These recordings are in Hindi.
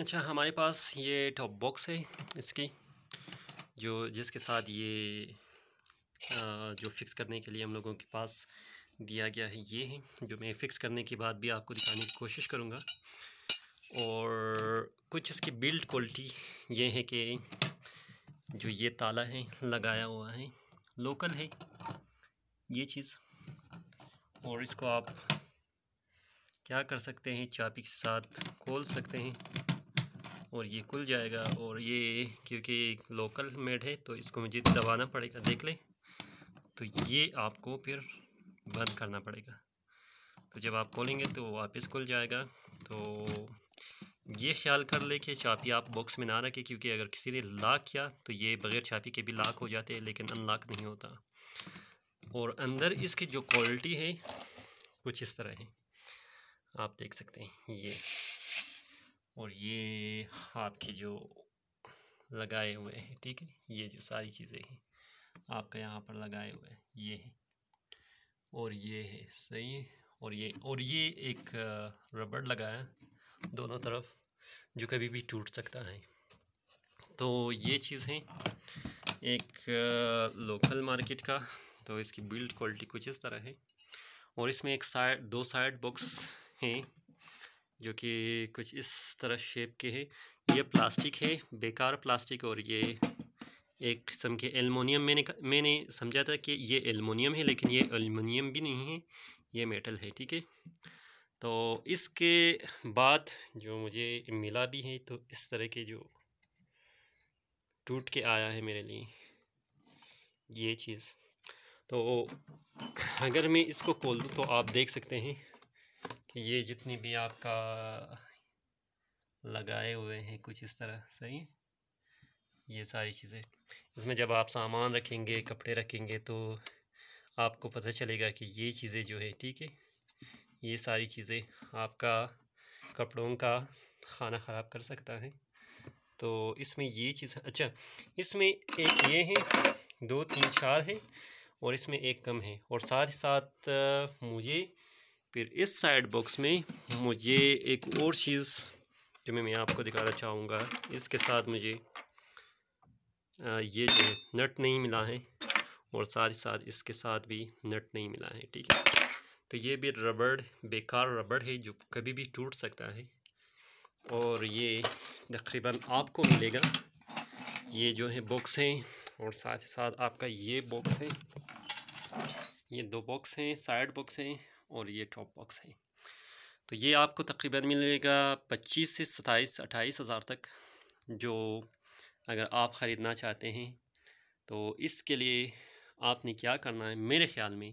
अच्छा हमारे पास ये टॉप बॉक्स है इसकी जो जिसके साथ ये जो फिक्स करने के लिए हम लोगों के पास दिया गया है ये है जो मैं फिक्स करने के बाद भी आपको दिखाने की कोशिश करूँगा और कुछ इसकी बिल्ड क्वालिटी ये है कि जो ये ताला है लगाया हुआ है लोकल है ये चीज़ और इसको आप क्या कर सकते हैं चापी के साथ खोल सकते हैं और ये खुल जाएगा और ये क्योंकि लोकल मेड है तो इसको मुझे दबाना पड़ेगा देख ले तो ये आपको फिर बंद करना पड़ेगा तो जब आप खोलेंगे तो वापस खुल जाएगा तो ये ख्याल कर ले कि चापी आप बॉक्स में ना रखें क्योंकि अगर किसी ने लॉक किया तो ये बग़ैर चापी के भी लॉक हो जाते हैं लेकिन अनलॉक नहीं होता और अंदर इसकी जो क्वालिटी है कुछ इस तरह है आप देख सकते हैं ये और ये आपके जो लगाए हुए हैं ठीक है ये जो सारी चीज़ें हैं आपका यहाँ पर लगाए हुए हैं ये है और ये है सही है और ये और ये एक रबड़ लगाया दोनों तरफ जो कभी भी टूट सकता है तो ये चीज़ है एक लोकल मार्केट का तो इसकी बिल्ड क्वालिटी कुछ इस तरह है और इसमें एक साइड दो साइड बॉक्स हैं जो कि कुछ इस तरह शेप के हैं ये प्लास्टिक है बेकार प्लास्टिक और ये एक किस्म के एलमोनियम मैंने मैंने समझा था कि ये एलमोनियम है लेकिन ये एलमोनियम भी नहीं है ये मेटल है ठीक है तो इसके बाद जो मुझे मिला भी है तो इस तरह के जो टूट के आया है मेरे लिए ये चीज़ तो अगर मैं इसको खोल दूँ तो आप देख सकते हैं ये जितनी भी आपका लगाए हुए हैं कुछ इस तरह सही ये सारी चीज़ें इसमें जब आप सामान रखेंगे कपड़े रखेंगे तो आपको पता चलेगा कि ये चीज़ें जो है ठीक है ये सारी चीज़ें आपका कपड़ों का खाना ख़राब कर सकता है तो इसमें ये चीज़ अच्छा इसमें एक ये है दो तीन चार है और इसमें एक कम है और साथ ही साथ मुझे फिर इस साइड बॉक्स में मुझे एक और चीज़ जो मैं मैं आपको दिखाना चाहूँगा इसके साथ मुझे ये जो नट नहीं मिला है और साथ ही साथ इसके साथ भी नट नहीं मिला है ठीक है तो ये भी रबड़ बेकार रबड़ है जो कभी भी टूट सकता है और ये तकरीबन आपको मिलेगा ये जो है बॉक्स हैं और साथ ही साथ आपका ये बॉक्स है ये दो बॉक्स हैं साइड बॉक्स हैं और ये टॉप बॉक्स है तो ये आपको तकरीबन मिलेगा पच्चीस से सताईस अट्ठाईस हज़ार तक जो अगर आप ख़रीदना चाहते हैं तो इसके लिए आपने क्या करना है मेरे ख़्याल में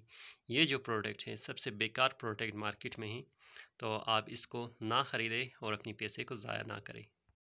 ये जो प्रोडक्ट है सबसे बेकार प्रोडक्ट मार्केट में है तो आप इसको ना ख़रीदें और अपने पैसे को ज़ाया ना करें